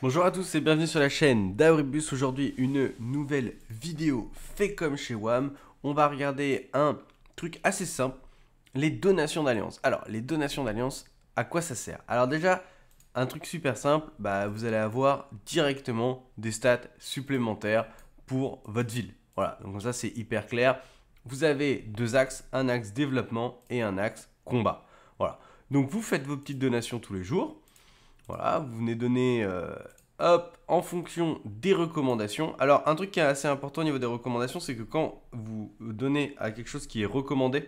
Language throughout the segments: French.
Bonjour à tous et bienvenue sur la chaîne d'Auribus. Aujourd'hui, une nouvelle vidéo fait comme chez WAM. On va regarder un truc assez simple, les donations d'alliance. Alors, les donations d'alliance, à quoi ça sert Alors déjà, un truc super simple, bah, vous allez avoir directement des stats supplémentaires pour votre ville. Voilà, donc ça c'est hyper clair. Vous avez deux axes, un axe développement et un axe combat. Voilà. Donc vous faites vos petites donations tous les jours voilà, vous venez donner, euh, en fonction des recommandations. Alors, un truc qui est assez important au niveau des recommandations, c'est que quand vous donnez à quelque chose qui est recommandé,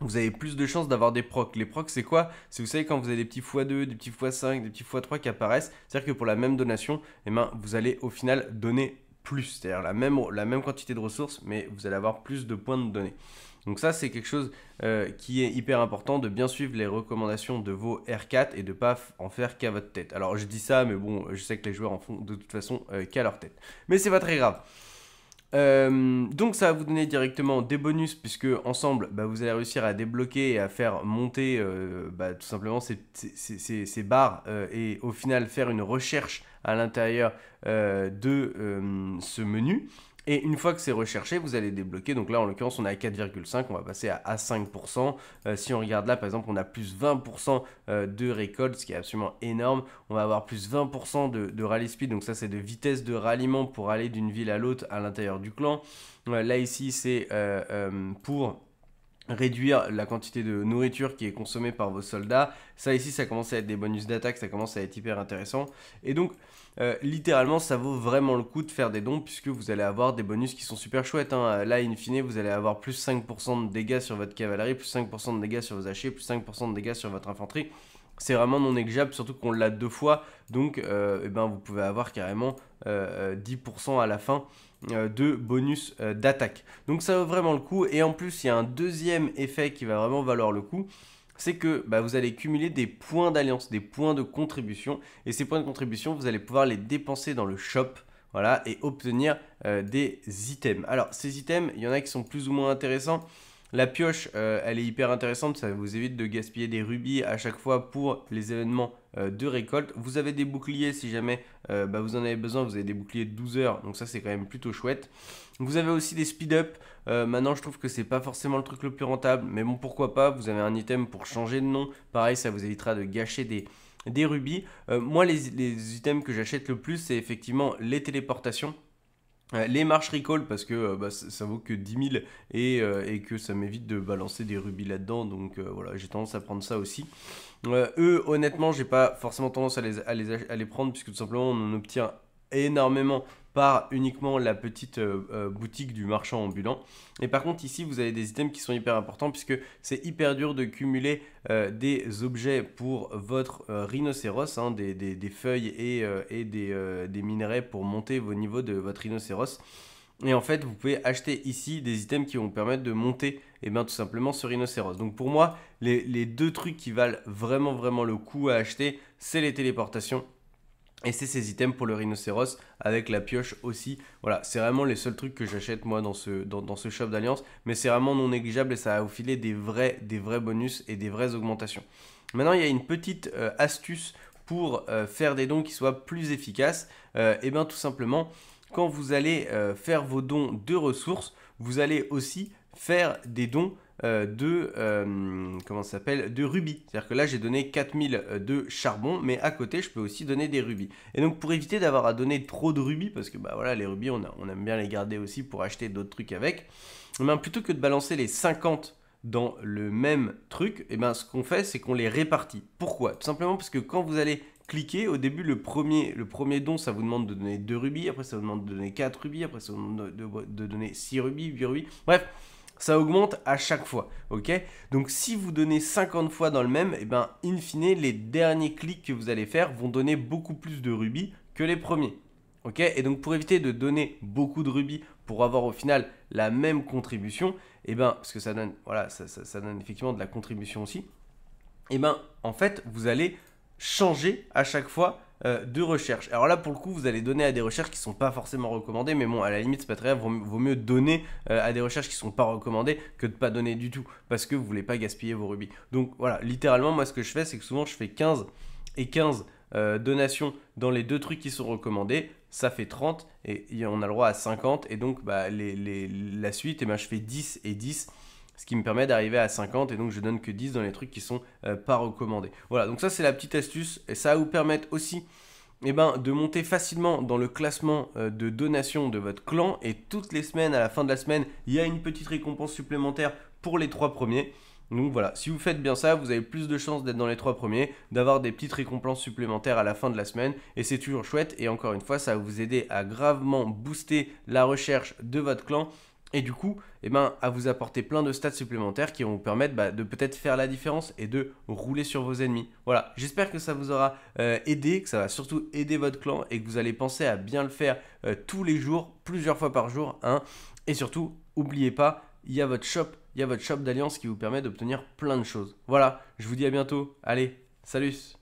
vous avez plus de chances d'avoir des procs. Les procs, c'est quoi C'est vous savez quand vous avez des petits x2, des petits x5, des petits x3 qui apparaissent, c'est-à-dire que pour la même donation, et eh ben, vous allez au final donner plus, c'est-à-dire la même, quantité de ressources, mais vous allez avoir plus de points de données. Donc ça, c'est quelque chose euh, qui est hyper important de bien suivre les recommandations de vos R4 et de pas en faire qu'à votre tête. Alors je dis ça, mais bon, je sais que les joueurs en font de toute façon euh, qu'à leur tête. Mais c'est pas très grave. Euh, donc ça va vous donner directement des bonus puisque ensemble bah, vous allez réussir à débloquer et à faire monter euh, bah, tout simplement ces, barres euh, et au final faire une recherche à l'intérieur de ce menu. Et une fois que c'est recherché, vous allez débloquer. Donc là, en l'occurrence, on est à 4,5, on va passer à, 5%. Euh, si on regarde là, par exemple, on a plus 20% euh, de récolte, ce qui est absolument énorme. On va avoir plus 20% de, de rally speed, donc ça, c'est de vitesse de ralliement pour aller d'une ville à l'autre à l'intérieur du clan. Euh, là, ici, c'est pour réduire la quantité de nourriture qui est consommée par vos soldats. Ça ici, ça commence à être des bonus d'attaque, ça commence à être hyper intéressant. Et donc, euh, littéralement, ça vaut vraiment le coup de faire des dons puisque vous allez avoir des bonus qui sont super chouettes. Hein. Là, in fine, vous allez avoir plus 5% de dégâts sur votre cavalerie, plus 5% de dégâts sur vos hachés, plus 5% de dégâts sur votre infanterie. C'est vraiment non négligeable, surtout qu'on l'a deux fois. Donc, euh, eh ben, vous pouvez avoir carrément 10% euh, euh, à la fin euh, de bonus d'attaque. Donc ça vaut vraiment le coup. Et en plus, il y a un deuxième effet qui va vraiment valoir le coup. C'est que bah, vous allez cumuler des points d'alliance, des points de contribution. Et ces points de contribution, vous allez pouvoir les dépenser dans le shop. Voilà, et obtenir des items. Alors, ces items, il y en a qui sont plus ou moins intéressants. La pioche, euh, elle est hyper intéressante, ça vous évite de gaspiller des rubis à chaque fois pour les événements euh, de récolte. Vous avez des boucliers si jamais euh, bah, vous en avez besoin, vous avez des boucliers de 12 heures, donc ça c'est quand même plutôt chouette. Vous avez aussi des speed-up, maintenant je trouve que c'est pas forcément le truc le plus rentable, mais bon pourquoi pas, vous avez un item pour changer de nom, pareil ça vous évitera de gâcher des, des rubis. moi les, les items que j'achète le plus c'est effectivement les téléportations les marches recall parce que euh, bah, ça, vaut que 10 000 euh, et, que ça m'évite de balancer des rubis là-dedans. Donc euh, voilà, j'ai tendance à prendre ça aussi. eux, honnêtement, j'ai pas forcément tendance à les, à les prendre puisque tout simplement on en obtient énormément uniquement la petite euh, euh, boutique du marchand ambulant. Et par contre ici vous avez des items qui sont hyper importants puisque c'est hyper dur de cumuler euh, des objets pour votre rhinocéros, hein, des, feuilles et, et des, des, minerais pour monter vos niveaux de votre rhinocéros. Et en fait vous pouvez acheter ici des items qui vont permettre de monter et eh bien tout simplement ce rhinocéros. Donc pour moi les, les deux trucs qui valent vraiment vraiment le coup à acheter c'est les téléportations et c'est ces items pour le rhinocéros avec la pioche aussi. Voilà, c'est vraiment les seuls trucs que j'achète moi dans ce, shop d'Alliance. Mais c'est vraiment non négligeable et ça a filé des vrais, des vrais bonus et des vraies augmentations. Maintenant, il y a une petite euh, astuce pour euh, faire des dons qui soient plus efficaces. et euh, eh bien tout simplement, quand vous allez faire vos dons de ressources, vous allez aussi faire des dons euh, de, euh, comment s'appelle, de rubis. C'est-à-dire que là, j'ai donné 4000 euh, de charbon, mais à côté, je peux aussi donner des rubis. Et donc, pour éviter d'avoir à donner trop de rubis, parce que bah voilà, les rubis, on, a, on aime bien les garder aussi pour acheter d'autres trucs avec, eh ben, plutôt que de balancer les 50 dans le même truc, et eh ben, ce qu'on fait, c'est qu'on les répartit. Pourquoi Tout simplement parce que quand vous allez cliquer, au début, le premier, le premier don, ça vous demande de donner 2 rubis, après ça vous demande de donner 4 rubis, après ça vous demande de, de donner 6 rubis, 8 rubis, bref, ça augmente à chaque fois, ok Donc si vous donnez 50 fois dans le même, et eh ben in fine, les derniers clics que vous allez faire vont donner beaucoup plus de rubis que les premiers, ok Et donc pour éviter de donner beaucoup de rubis pour avoir au final la même contribution, et eh ben parce que ça donne, voilà, ça, ça donne effectivement de la contribution aussi, et eh ben en fait vous allez changer à chaque fois euh, de recherche. Alors là, pour le coup, vous allez donner à des recherches qui sont pas forcément recommandées, mais bon, à la limite, c'est pas très grave, vaut, mieux donner euh, à des recherches qui sont pas recommandées que de pas donner du tout, parce que vous voulez pas gaspiller vos rubis. Donc voilà, littéralement, moi, ce que je fais, c'est que souvent, je fais 15 et 15 euh, donations dans les deux trucs qui sont recommandés, ça fait 30, et on a le droit à 50, et donc bah, la suite, et eh ben, je fais 10 et 10 ce qui me permet d'arriver à 50 et donc je donne que 10 dans les trucs qui sont euh, pas recommandés. Voilà, donc ça c'est la petite astuce et ça va vous permettre aussi eh ben, de monter facilement dans le classement euh, de donation de votre clan et toutes les semaines, à la fin de la semaine, il y a une petite récompense supplémentaire pour les trois premiers. Donc voilà, si vous faites bien ça, vous avez plus de chances d'être dans les trois premiers, d'avoir des petites récompenses supplémentaires à la fin de la semaine, et c'est toujours chouette, et encore une fois, ça va vous aider à gravement booster la recherche de votre clan et du coup, eh ben, à vous apporter plein de stats supplémentaires qui vont vous permettre bah, de peut-être faire la différence et de rouler sur vos ennemis. Voilà, j'espère que ça vous aura euh, aidé, que ça va surtout aider votre clan et que vous allez penser à bien le faire euh, tous les jours, plusieurs fois par jour. Hein. Et surtout, n'oubliez pas, il y a votre shop, il y a votre shop d'alliance qui vous permet d'obtenir plein de choses. Voilà, je vous dis à bientôt. Allez, salut